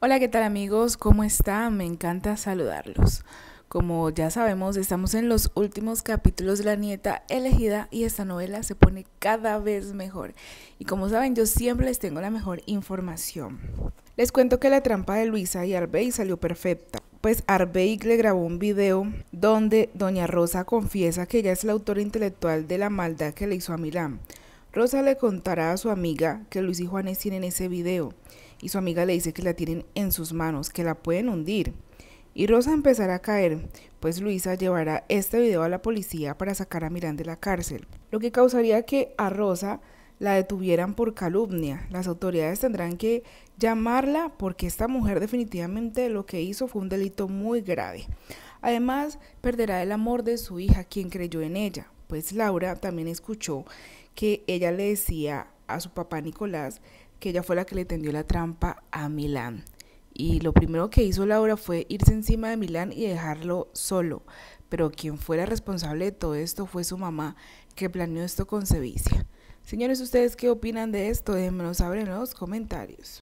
Hola, ¿qué tal amigos? ¿Cómo están? Me encanta saludarlos. Como ya sabemos, estamos en los últimos capítulos de La Nieta Elegida y esta novela se pone cada vez mejor. Y como saben, yo siempre les tengo la mejor información. Les cuento que la trampa de Luisa y Arbey salió perfecta. Pues Arbey le grabó un video donde Doña Rosa confiesa que ella es la autora intelectual de la maldad que le hizo a Milán. Rosa le contará a su amiga que Luis y Juanes tienen ese video y su amiga le dice que la tienen en sus manos, que la pueden hundir. Y Rosa empezará a caer, pues Luisa llevará este video a la policía para sacar a Miranda de la cárcel, lo que causaría que a Rosa la detuvieran por calumnia. Las autoridades tendrán que llamarla porque esta mujer definitivamente lo que hizo fue un delito muy grave. Además, perderá el amor de su hija, quien creyó en ella, pues Laura también escuchó que ella le decía a su papá Nicolás que ella fue la que le tendió la trampa a Milán. Y lo primero que hizo Laura fue irse encima de Milán y dejarlo solo. Pero quien fuera responsable de todo esto fue su mamá, que planeó esto con sevicia. Señores, ¿ustedes qué opinan de esto? Déjenmelo saber en los comentarios.